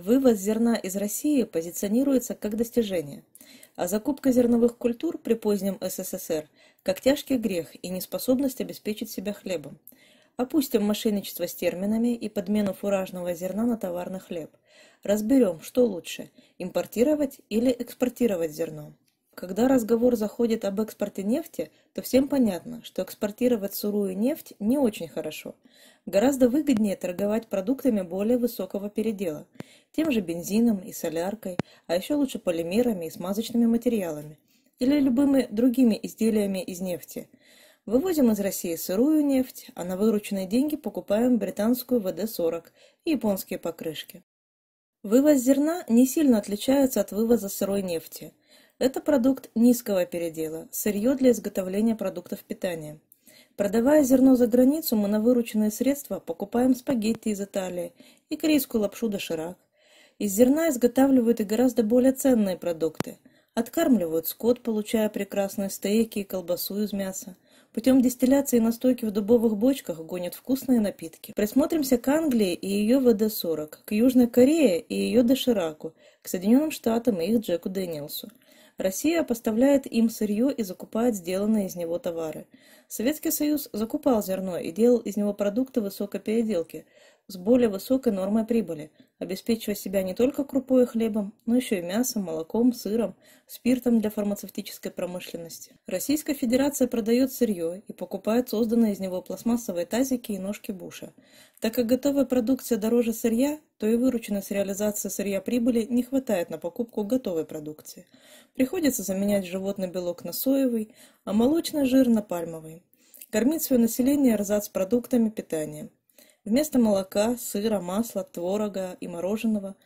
Вывоз зерна из России позиционируется как достижение, а закупка зерновых культур при позднем СССР как тяжкий грех и неспособность обеспечить себя хлебом. Опустим мошенничество с терминами и подмену фуражного зерна на товарный хлеб. Разберем, что лучше – импортировать или экспортировать зерно. Когда разговор заходит об экспорте нефти, то всем понятно, что экспортировать сырую нефть не очень хорошо. Гораздо выгоднее торговать продуктами более высокого передела, тем же бензином и соляркой, а еще лучше полимерами и смазочными материалами, или любыми другими изделиями из нефти. Вывозим из России сырую нефть, а на вырученные деньги покупаем британскую ВД-40 и японские покрышки. Вывоз зерна не сильно отличается от вывоза сырой нефти – это продукт низкого передела, сырье для изготовления продуктов питания. Продавая зерно за границу, мы на вырученные средства покупаем спагетти из Италии и корейскую лапшу доширак. Из зерна изготавливают и гораздо более ценные продукты – Откармливают скот, получая прекрасные стейки и колбасу из мяса. Путем дистилляции настойки в дубовых бочках гонят вкусные напитки. Присмотримся к Англии и ее ВД-40, к Южной Корее и ее дошираку, к Соединенным Штатам и их Джеку Дэниелсу. Россия поставляет им сырье и закупает сделанные из него товары. Советский Союз закупал зерно и делал из него продукты высокой переделки с более высокой нормой прибыли, обеспечивая себя не только крупой и хлебом, но еще и мясом, молоком, сыром, спиртом для фармацевтической промышленности. Российская Федерация продает сырье и покупает созданные из него пластмассовые тазики и ножки буша. Так как готовая продукция дороже сырья, то и вырученной с реализации сырья прибыли не хватает на покупку готовой продукции. Приходится заменять животный белок на соевый, а молочный жир на пальмовый. Кормить свое население рзац продуктами питания – Вместо молока, сыра, масла, творога и мороженого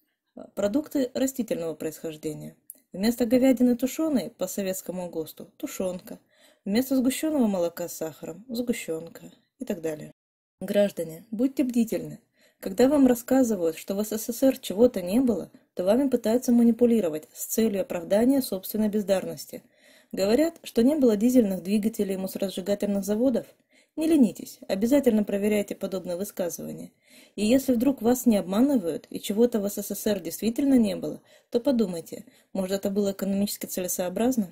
– продукты растительного происхождения. Вместо говядины тушеной по советскому ГОСТу – тушенка. Вместо сгущенного молока с сахаром – сгущенка и так далее. Граждане, будьте бдительны. Когда вам рассказывают, что в СССР чего-то не было, то вами пытаются манипулировать с целью оправдания собственной бездарности. Говорят, что не было дизельных двигателей и мусоросжигательных заводов – не ленитесь, обязательно проверяйте подобные высказывания. И если вдруг вас не обманывают и чего-то в СССР действительно не было, то подумайте, может это было экономически целесообразно?